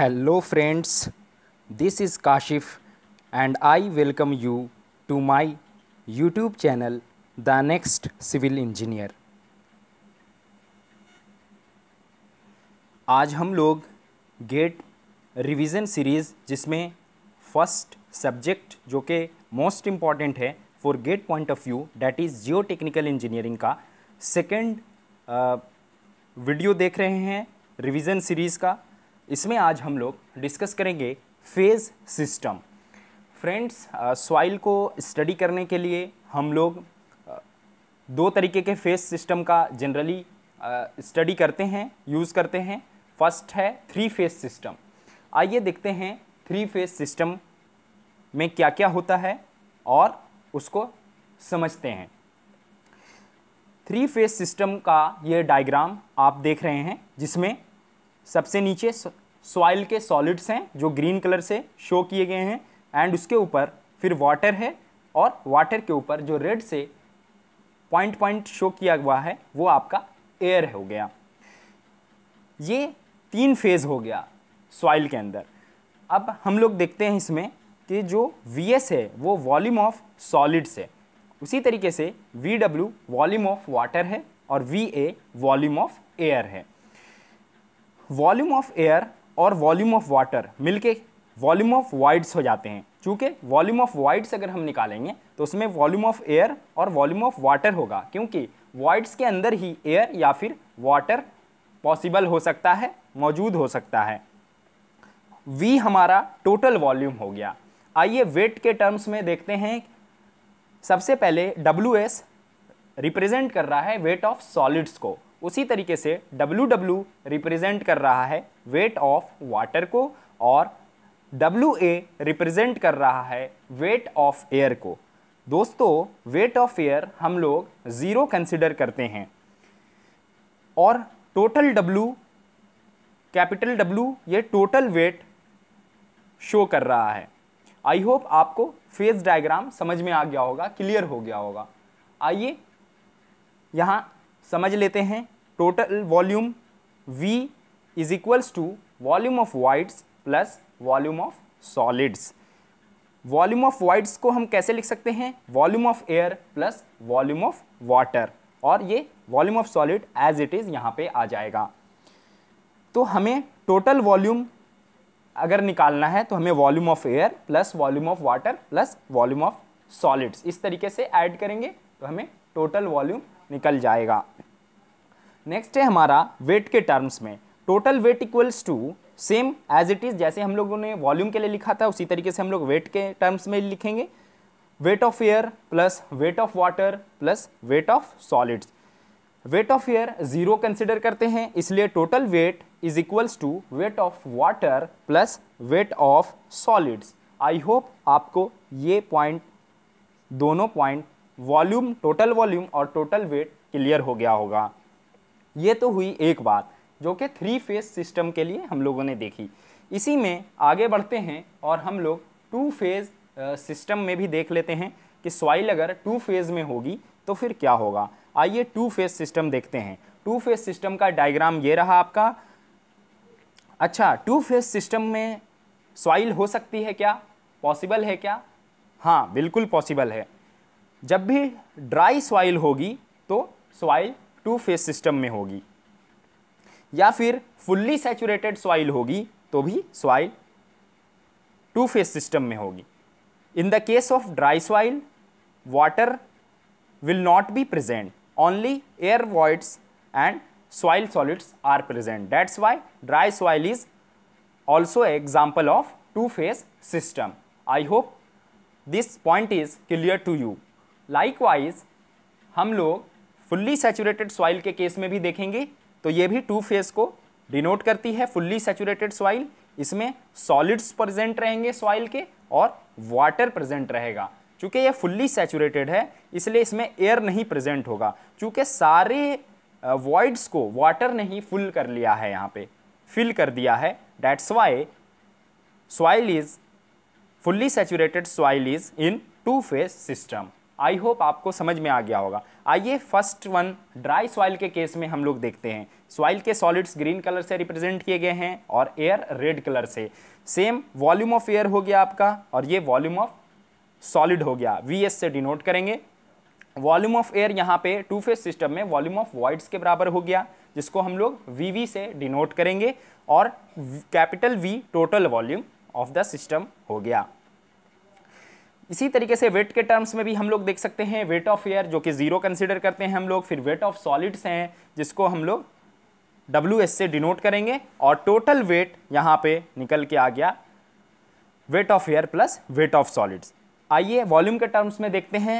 hello friends this is Kashif and I welcome you to my YouTube channel the next civil engineer आज हम लोग GATE revision series जिसमें first subject जो कि most important है for GATE point of view that is geotechnical engineering का second video uh, देख रहे हैं रिवीजन सीरीज़ का इसमें आज हम लोग डिस्कस करेंगे फेज़ सिस्टम फ्रेंड्स सॉइल को स्टडी करने के लिए हम लोग दो तरीके के फेज सिस्टम का जनरली स्टडी करते हैं यूज़ करते हैं फर्स्ट है थ्री फेज सिस्टम आइए देखते हैं थ्री फेज सिस्टम में क्या क्या होता है और उसको समझते हैं थ्री फेज सिस्टम का ये डायग्राम आप देख रहे हैं जिसमें सबसे नीचे सॉइल के सॉलिड्स हैं जो ग्रीन कलर से शो किए गए हैं एंड उसके ऊपर फिर वाटर है और वाटर के ऊपर जो रेड से पॉइंट पॉइंट शो किया हुआ है वो आपका एयर हो गया ये तीन फेज़ हो गया सॉइल के अंदर अब हम लोग देखते हैं इसमें कि जो वी है वो वॉल्यूम ऑफ सॉलिड्स है उसी तरीके से V W volume of water है और V A volume of air है वॉल्यूम ऑफ एयर और वॉल्यूम ऑफ वाटर मिलके वॉल्यूम ऑफ वाइड्स हो जाते हैं चूँकि वॉल्यूम ऑफ वाइड्स अगर हम निकालेंगे तो उसमें वॉल्यूम ऑफ एयर और वॉल्यूम ऑफ वाटर होगा क्योंकि वाइड्स के अंदर ही एयर या फिर वाटर पॉसिबल हो सकता है मौजूद हो सकता है वी हमारा टोटल वॉल्यूम हो गया आइए वेट के टर्म्स में देखते हैं सबसे पहले डब्ल्यू एस रिप्रेजेंट कर रहा है वेट ऑफ सॉलिड्स को उसी तरीके से डब्लू डब्लू रिप्रेजेंट कर रहा है वेट ऑफ वाटर को और डब्लू ए रिप्रेजेंट कर रहा है वेट ऑफ एयर को दोस्तों वेट ऑफ एयर हम लोग ज़ीरो कंसिडर करते हैं और टोटल डब्लू कैपिटल डब्लू ये टोटल वेट शो कर रहा है आई होप आपको फेस डायग्राम समझ में आ गया होगा क्लियर हो गया होगा आइए यहाँ समझ लेते हैं total volume V is equals to volume of voids plus volume of solids volume of voids को हम कैसे लिख सकते हैं volume of air plus volume of water और ये volume of solid as it is यहाँ पे आ जाएगा तो हमें टोटल वॉल्यूम अगर निकालना है तो हमें volume of air plus volume of water plus volume of solids इस तरीके से ऐड करेंगे तो हमें टोटल वॉल्यूम निकल जाएगा नेक्स्ट है हमारा वेट के टर्म्स में total weight equals to same as it is जैसे हम लोगों ने वॉल्यूम के लिए लिखा था उसी तरीके से हम लोग वेट के टर्म्स में लिखेंगे weight of air plus weight of water plus weight of solids weight of air zero consider करते हैं इसलिए total weight is equals to weight of water plus weight of solids I hope आपको ये point दोनों point volume total volume और total weight clear हो गया होगा ये तो हुई एक बात जो कि थ्री फेज सिस्टम के लिए हम लोगों ने देखी इसी में आगे बढ़ते हैं और हम लोग टू फेज़ सिस्टम में भी देख लेते हैं कि सॉइल अगर टू फेज़ में होगी तो फिर क्या होगा आइए टू फेज़ सिस्टम देखते हैं टू फेज़ सिस्टम का डायग्राम ये रहा आपका अच्छा टू फेज़ सिस्टम में सॉइल हो सकती है क्या पॉसिबल है क्या हाँ बिल्कुल पॉसिबल है जब भी ड्राई सॉइल होगी तो सॉइल टू फेस सिस्टम में होगी या फिर फुल्ली सैचुरेटेड सॉइल होगी तो भी सॉइल टू फेस सिस्टम में होगी in the case of dry soil water will not be present only air voids and soil solids are present that's why dry soil is also example of two phase system I hope this point is clear to you likewise हम लोग fully saturated soil के case में भी देखेंगे तो ये भी to face को डिनोट करती है फुल्ली सेचुरेटेड सॉइल इसमें सॉलिड्स प्रेजेंट रहेंगे सॉइल के और वाटर प्रेजेंट रहेगा चूँकि ये फुल्ली सेचुरेटेड है इसलिए इसमें एयर नहीं प्रेजेंट होगा चूँकि सारे वॉइड्स को वाटर ने ही फुल कर लिया है यहाँ पे फिल कर दिया है that's why soil is fully saturated soil is in two phase system I hope आपको समझ में आ गया होगा आइए फर्स्ट वन ड्राई सॉइल के केस में हम लोग देखते हैं सॉइल के सॉलिड्स ग्रीन कलर से रिप्रेजेंट किए गए हैं और एयर रेड कलर से सेम वॉल्यूम ऑफ एयर हो गया आपका और ये वॉल्यूम ऑफ सॉलिड हो गया वी से डिनोट करेंगे वॉल्यूम ऑफ एयर यहाँ पे टू फेस सिस्टम में वॉल्यूम ऑफ वॉइड्स के बराबर हो गया जिसको हम लोग वी वी से डिनोट करेंगे और capital V total volume of the system हो गया इसी तरीके से वेट के टर्म्स में भी हम लोग देख सकते हैं वेट ऑफ एयर जो कि ज़ीरो कंसिडर करते हैं हम लोग फिर वेट ऑफ सॉलिड्स हैं जिसको हम लोग डब्ल्यू से डिनोट करेंगे और टोटल वेट यहाँ पे निकल के आ गया weight of air plus weight of solids आइए वॉल्यूम के टर्म्स में देखते हैं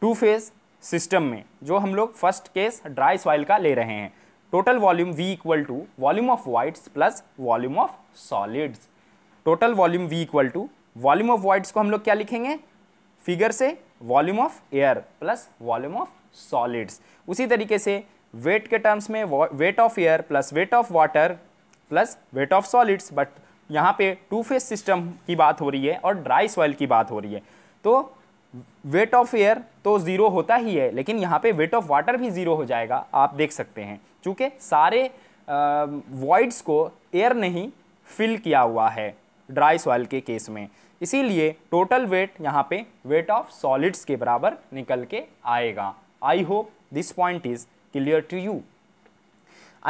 टू फेज सिस्टम में जो हम लोग फर्स्ट केस ड्राई सॉइल का ले रहे हैं total volume V equal to volume of voids plus volume of solids total volume V equal to volume of voids को हम लोग क्या लिखेंगे फिगर से volume of air plus volume of solids उसी तरीके से वेट के टर्म्स में weight of air plus weight of water plus weight of solids but यहाँ पे टू फेस सिस्टम की बात हो रही है और ड्राई सॉइल की बात हो रही है तो वेट ऑफ एयर तो ज़ीरो होता ही है लेकिन यहाँ पे वेट ऑफ वाटर भी ज़ीरो हो जाएगा आप देख सकते हैं चूँकि सारे वॉइड्स को एयर नहीं फिल किया हुआ है ड्राई सॉइल के केस में इसीलिए टोटल वेट यहाँ पे वेट ऑफ सॉलिड्स के बराबर निकल के आएगा I hope this point is clear to you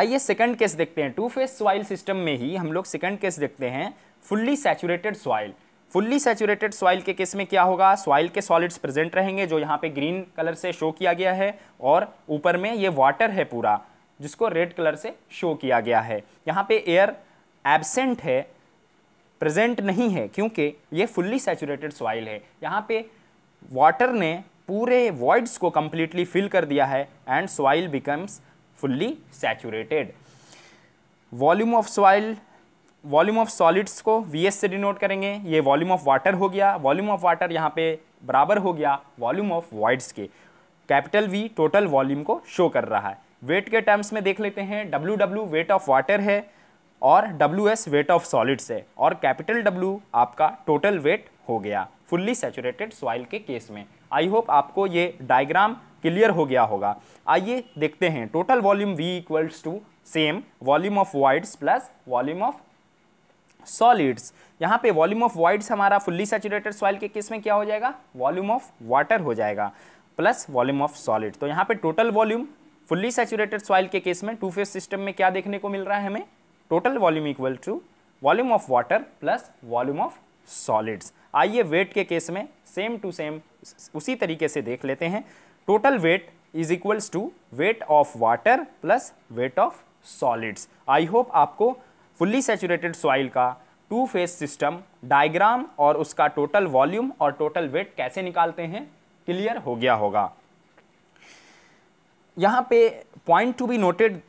आइए सेकंड केस देखते हैं टू फेस सॉइल सिस्टम में ही हम लोग सेकंड केस देखते हैं fully saturated soil fully saturated soil के केस में क्या होगा सॉइल के सॉलिड्स प्रेजेंट रहेंगे जो यहाँ पे ग्रीन कलर से शो किया गया है और ऊपर में ये वाटर है पूरा जिसको रेड कलर से शो किया गया है यहाँ पे एयर एबसेंट है प्रेजेंट नहीं है क्योंकि ये फुल्ली सेचूरेटेड सॉइल है यहाँ पे वाटर ने पूरे वॉइड्स को कम्प्लीटली फिल कर दिया है and soil becomes fully saturated volume of soil volume of solids को वी से डिनोट करेंगे ये वॉल्यूम ऑफ वाटर हो गया वॉल्यूम ऑफ वाटर यहाँ पे बराबर हो गया वॉल्यूम ऑफ वॉइड्स के कैपिटल वी टोटल वॉल्यूम को शो कर रहा है वेट के टर्म्स में देख लेते हैं W W weight of water है और W S weight of solids है और कैपिटल डब्ल्यू आपका टोटल वेट हो गया फुल्ली सेचुरेटेड सॉइल के केस में आई होप आपको ये डायग्राम क्लियर हो गया होगा आइए देखते हैं total volume V equals to same volume of voids plus volume of solids यहाँ पे वॉल्यूम ऑफ वाइड्स हमारा फुल्ली सेचुरेटेड सॉइल के केस में क्या हो जाएगा वॉल्यूम ऑफ वाटर हो जाएगा प्लस वॉल्यूम ऑफ सॉलिड तो यहाँ पे total volume fully saturated soil के केस में टू फेस सिस्टम में क्या देखने को मिल रहा है हमें total volume equal to volume of water plus volume of solids आइए वेट के केस में सेम टू सेम उसी तरीके से देख लेते हैं total weight is equals to weight of water plus weight of solids I hope आपको फुल्ली सेचुरेटेड सॉइल का टू फेस सिस्टम डायग्राम और उसका टोटल वॉल्यूम और टोटल वेट कैसे निकालते हैं क्लियर हो गया होगा यहाँ पे point to be noted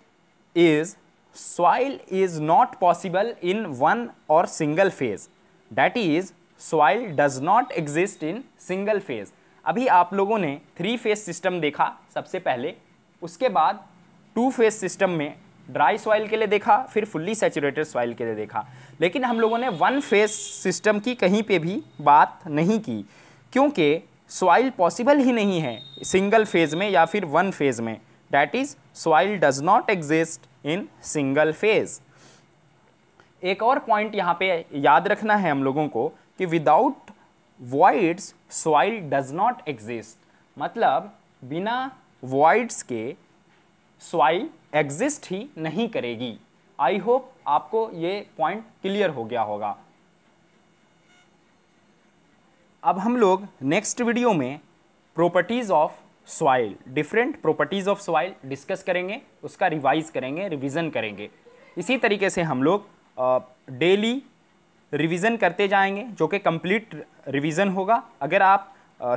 is soil is not possible in one or single phase that is soil does not exist in single phase अभी आप लोगों ने थ्री फेज सिस्टम देखा सबसे पहले उसके बाद टू फेज सिस्टम में ड्राई सॉइल के लिए देखा फिर फुल्ली सेचुरेटेड सॉइल के लिए देखा लेकिन हम लोगों ने वन फेज सिस्टम की कहीं पे भी बात नहीं की क्योंकि सॉइल पॉसिबल ही नहीं है सिंगल फेज़ में या फिर वन फेज़ में that is soil does not exist in single phase एक और पॉइंट यहाँ पे याद रखना है हम लोगों को कि without voids soil does not exist मतलब बिना वॉइड्स के सॉइल एग्जिस्ट ही नहीं करेगी आई होप आपको ये पॉइंट क्लियर हो गया होगा अब हम लोग नेक्स्ट वीडियो में properties of soil different properties of soil discuss करेंगे उसका रिवाइज करेंगे रिविज़न करेंगे इसी तरीके से हम लोग डेली रिविज़न करते जाएंगे जो कि कंप्लीट रिविज़न होगा अगर आप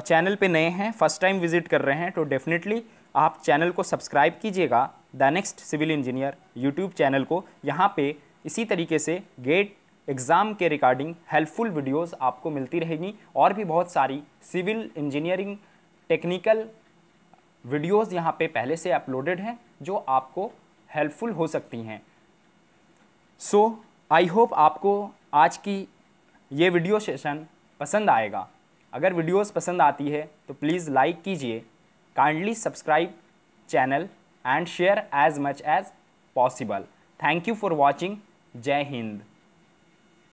चैनल पे नए हैं फर्स्ट टाइम विजिट कर रहे हैं तो डेफिनेटली आप चैनल को सब्सक्राइब कीजिएगा the next civil engineer YouTube channel को यहाँ पे इसी तरीके से गेट एग्ज़ाम के रिगार्डिंग हेल्पफुल वीडियोस आपको मिलती रहेगी और भी बहुत सारी सिविल इंजीनियरिंग टेक्निकल वीडियोस यहाँ पे पहले से अपलोडेड हैं जो आपको हेल्पफुल हो सकती हैं सो आई होप आपको आज की ये वीडियो सेशन पसंद आएगा अगर वीडियोस पसंद आती है तो प्लीज़ लाइक कीजिए kindly subscribe channel and share as much as possible thank you for watching जय हिंद